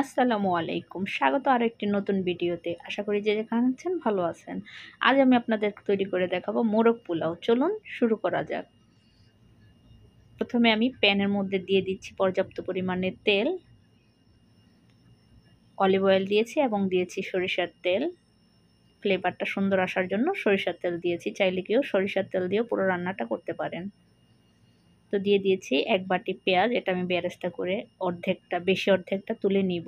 আসসালামু আলাইকুম স্বাগত আরও একটি নতুন ভিডিওতে আশা করি যে যেখানে আছেন ভালো আছেন আজ আমি আপনাদের তৈরি করে দেখাবো মোরগ পোলাও চলুন শুরু করা যাক প্রথমে আমি প্যানের মধ্যে দিয়ে দিচ্ছি পর্যাপ্ত পরিমাণে তেল অলিভ অয়েল দিয়েছি এবং দিয়েছি সরিষার তেল ফ্লেভারটা সুন্দর আসার জন্য সরিষার তেল দিয়েছি চাইলে কেউ সরিষার তেল দিয়েও পুরো রান্নাটা করতে পারেন তো দিয়ে দিয়েছি এক বাটি পেঁয়াজ এটা আমি বেরেস্তা করে অর্ধেকটা বেশি অর্ধেকটা তুলে নিব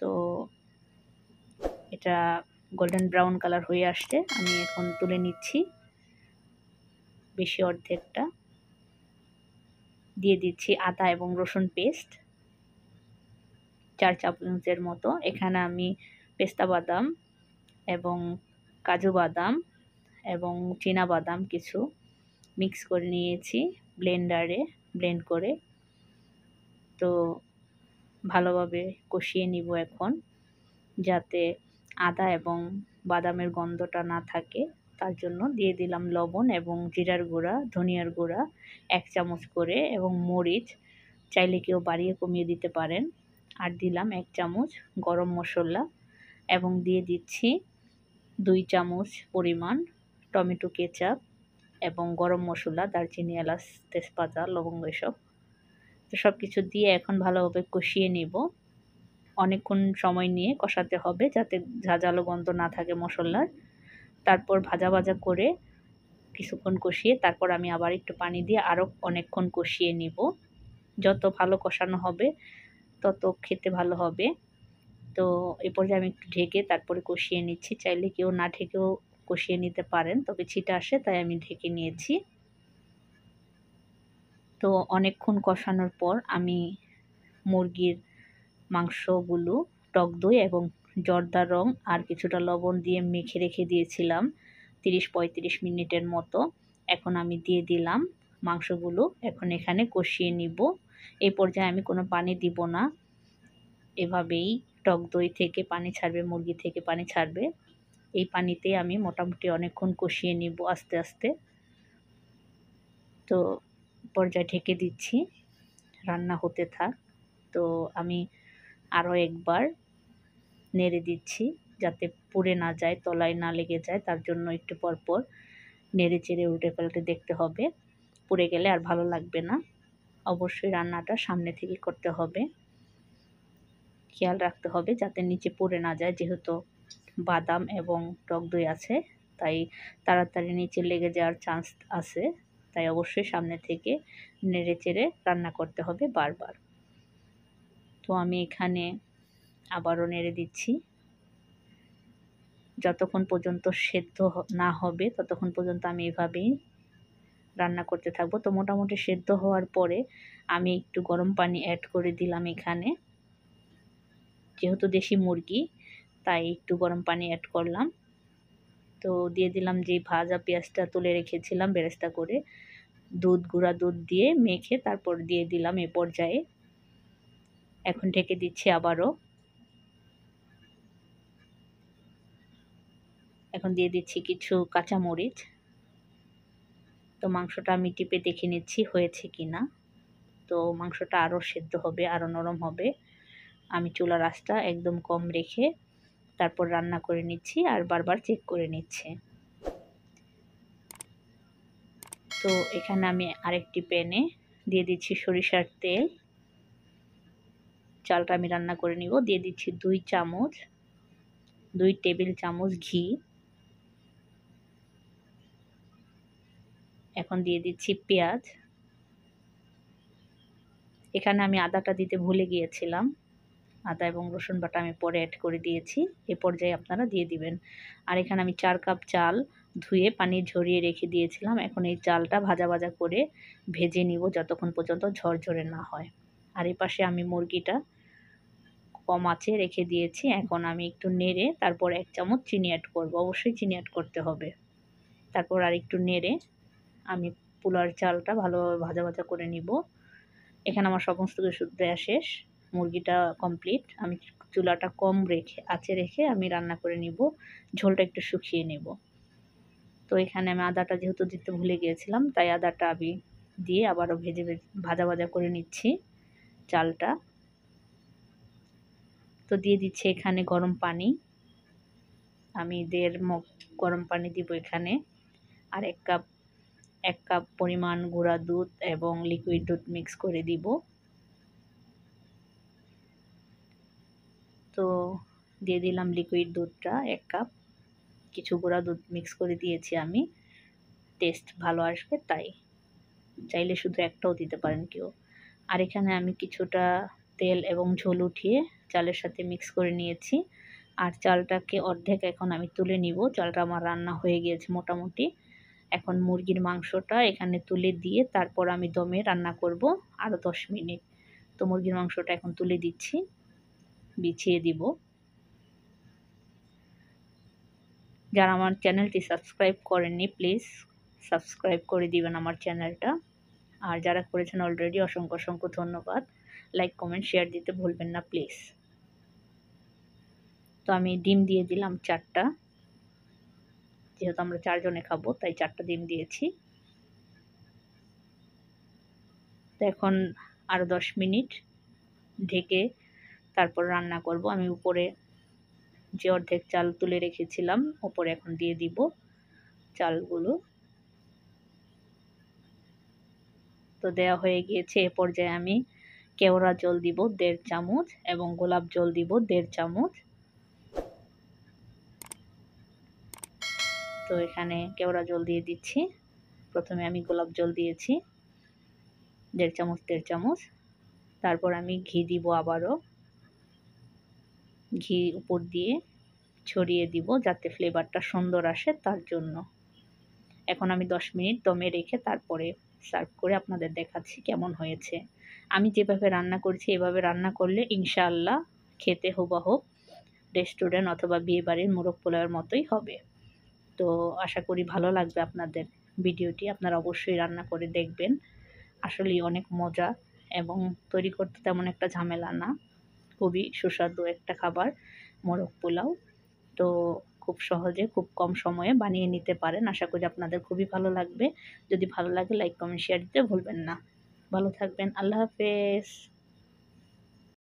তো এটা গোল্ডেন ব্রাউন কালার হয়ে আসছে আমি এখন তুলে নিচ্ছি বেশি অর্ধেকটা দিয়ে দিচ্ছি আদা এবং রসুন পেস্ট চার চামচের মতো এখানে আমি পেস্তা বাদাম এবং কাজু বাদাম এবং চীনা বাদাম কিছু মিক্স করে নিয়েছি ব্লেন্ডারে ব্লেন্ড করে তো ভালোভাবে কষিয়ে নিব এখন যাতে আদা এবং বাদামের গন্ধটা না থাকে তার জন্য দিয়ে দিলাম লবণ এবং জিরার গুঁড়া ধনিয়ার গুঁড়া এক চামচ করে এবং মরিচ চাইলে কেউ বাড়িয়ে কমিয়ে দিতে পারেন আর দিলাম এক চামচ গরম মশলা এবং দিয়ে দিচ্ছি দুই চামচ পরিমাণ টমেটো কেচাপ এবং গরম মশলা দারচিনি এলাচ তেজপাতা লবঙ্গ এসব তো সব কিছু দিয়ে এখন ভালোভাবে কষিয়ে নেব অনেকক্ষণ সময় নিয়ে কষাতে হবে যাতে ঝাঁঝালো গন্ধ না থাকে মশলার তারপর ভাজা ভাজা করে কিছুক্ষণ কষিয়ে তারপর আমি আবার একটু পানি দিয়ে আরও অনেকক্ষণ কষিয়ে নিব যত ভালো কষানো হবে তত খেতে ভালো হবে তো পর্যায়ে আমি একটু ঢেকে তারপরে কষিয়ে নিচ্ছি চাইলে কেউ না ঢেকেও কষিয়ে নিতে পারেন তবে ছিটা আসে তাই আমি ঢেকে নিয়েছি তো অনেকক্ষণ কষানোর পর আমি মুরগির মাংসগুলো টক দই এবং জর্দা রং আর কিছুটা লবণ দিয়ে মেখে রেখে দিয়েছিলাম তিরিশ পঁয়ত্রিশ মিনিটের মতো এখন আমি দিয়ে দিলাম মাংসগুলো এখন এখানে কষিয়ে নিব এই পর্যায়ে আমি কোনো পানি দিব না এভাবেই টক দই থেকে পানি ছাড়বে মুরগি থেকে পানি ছাড়বে এই পানিতে আমি মোটামুটি অনেকক্ষণ কষিয়ে নিব আস্তে আস্তে তো পর্যায় ঢেকে দিচ্ছি রান্না হতে থাক তো আমি আরও একবার নেড়ে দিচ্ছি যাতে পুড়ে না যায় তলায় না লেগে যায় তার জন্য একটু পরপর নেড়ে চেড়ে উল্টে পাল্টে দেখতে হবে পুড়ে গেলে আর ভালো লাগবে না অবশ্যই রান্নাটা সামনে থেকে করতে হবে খেয়াল রাখতে হবে যাতে নিচে পড়ে না যায় যেহেতু বাদাম এবং টক দই আছে তাই তাড়াতাড়ি নিচে লেগে যাওয়ার চান্স আছে তাই অবশ্যই সামনে থেকে নেড়ে চেড়ে রান্না করতে হবে বারবার তো আমি এখানে আবারও নেড়ে দিচ্ছি যতক্ষণ পর্যন্ত সেদ্ধ না হবে ততক্ষণ পর্যন্ত আমি এভাবেই রান্না করতে থাকবো তো মোটামুটি সেদ্ধ হওয়ার পরে আমি একটু গরম পানি অ্যাড করে দিলাম এখানে যেহেতু দেশি মুরগি তাই একটু গরম পানি অ্যাড করলাম তো দিয়ে দিলাম যে ভাজা পেঁয়াজটা তুলে রেখেছিলাম বেরেস্তা করে দুধ গুঁড়া দুধ দিয়ে মেখে তারপর দিয়ে দিলাম এ পর্যায়ে এখন ঢেকে দিচ্ছি আবারও এখন দিয়ে দিচ্ছি কিছু কাঁচামরিচ তো মাংসটা আমি টিপে দেখে নিচ্ছি হয়েছে কি না তো মাংসটা আরও সেদ্ধ হবে আরও নরম হবে আমি চুলার আঁচটা একদম কম রেখে তারপর রান্না করে নিচ্ছি আর বারবার চেক করে নিচ্ছে তো এখানে আমি আরেকটি প্যানে দিয়ে দিচ্ছি সরিষার তেল চালটা আমি রান্না করে নিব দিয়ে দিচ্ছি দুই চামচ দুই টেবিল চামচ ঘি এখন দিয়ে দিচ্ছি পেঁয়াজ এখানে আমি আদাটা দিতে ভুলে গিয়েছিলাম আদা এবং রসুন বাটা আমি পরে অ্যাড করে দিয়েছি এ পর্যায়ে আপনারা দিয়ে দিবেন আর এখানে আমি চার কাপ চাল ধুয়ে পানি ঝরিয়ে রেখে দিয়েছিলাম এখন এই চালটা ভাজা ভাজা করে ভেজে নিব যতক্ষণ পর্যন্ত ঝরঝরে না হয় আর এ পাশে আমি মুরগিটা কম আছে রেখে দিয়েছি এখন আমি একটু নেড়ে তারপর এক চামচ চিনি অ্যাড করব অবশ্যই চিনি অ্যাড করতে হবে তারপর আর একটু নেড়ে আমি পোলার চালটা ভালোভাবে ভাজা ভাজা করে নিব এখানে আমার সমস্ত কিছু দেয়া শেষ মুরগিটা কমপ্লিট আমি চুলাটা কম রেখে আঁচে রেখে আমি রান্না করে নিব ঝোলটা একটু শুকিয়ে নেব তো এখানে আমি আদাটা যেহেতু দিতে ভুলে গিয়েছিলাম তাই আদাটা আমি দিয়ে আবারও ভেজে ভাজা ভাজা করে নিচ্ছি চালটা তো দিয়ে দিচ্ছি এখানে গরম পানি আমি দেড় মগ গরম পানি দিব এখানে আর এক কাপ এক কাপ পরিমাণ গুঁড়া দুধ এবং লিকুইড দুধ মিক্স করে দিব তো দিয়ে দিলাম লিকুইড দুধটা এক কাপ কিছু গুঁড়া দুধ মিক্স করে দিয়েছি আমি টেস্ট ভালো আসবে তাই চাইলে শুধু একটাও দিতে পারেন কেউ আর এখানে আমি কিছুটা তেল এবং ঝোল উঠিয়ে চালের সাথে মিক্স করে নিয়েছি আর চালটাকে অর্ধেক এখন আমি তুলে নিব চালটা আমার রান্না হয়ে গিয়েছে মোটামুটি এখন মুরগির মাংসটা এখানে তুলে দিয়ে তারপর আমি দমে রান্না করব আরও দশ মিনিট তো মুরগির মাংসটা এখন তুলে দিচ্ছি বিছিয়ে দিব যারা আমার চ্যানেলটি সাবস্ক্রাইব করেননি প্লিজ সাবস্ক্রাইব করে দিবেন আমার চ্যানেলটা আর যারা করেছেন অলরেডি অসংখ্য অসংখ্য ধন্যবাদ লাইক কমেন্ট শেয়ার দিতে ভুলবেন না প্লিজ তো আমি ডিম দিয়ে দিলাম চারটা যেহেতু আমরা চারজনে খাবো তাই চারটা ডিম দিয়েছি তো এখন আরও দশ মিনিট ঢেকে তারপর রান্না করব আমি উপরে যে অর্ধেক চাল তুলে রেখেছিলাম ওপরে এখন দিয়ে দিব চালগুলো তো দেয়া হয়ে গিয়েছে এ পর্যায়ে আমি কেওড়া জল দিব দেড় চামচ এবং গোলাপ জল দিব দেড় চামচ তো এখানে কেওড়া জল দিয়ে দিচ্ছি প্রথমে আমি গোলাপ জল দিয়েছি দেড় চামচ দেড় চামচ তারপর আমি ঘি দিব আবারও ঘি উপর দিয়ে ছড়িয়ে দিব যাতে ফ্লেভারটা সুন্দর আসে তার জন্য এখন আমি 10 মিনিট দমে রেখে তারপরে সার্ভ করে আপনাদের দেখাচ্ছি কেমন হয়েছে আমি যেভাবে রান্না করছি এভাবে রান্না করলে ইনশাআল্লাহ খেতে হোক রেস্টুরেন্ট অথবা বিয়েবাড়ির মোরগ পোলাওয়ের মতোই হবে তো আশা করি ভালো লাগবে আপনাদের ভিডিওটি আপনারা অবশ্যই রান্না করে দেখবেন আসলেই অনেক মজা এবং তৈরি করতে তেমন একটা ঝামেলা না খুবই সুস্বাদু একটা খাবার মোরগ পোলাও তো খুব সহজে খুব কম সময়ে বানিয়ে নিতে পারেন আশা করি আপনাদের খুবই ভালো লাগবে যদি ভালো লাগে লাইক কমেন্ট শেয়ার দিতে ভুলবেন না ভালো থাকবেন আল্লাহ হাফেজ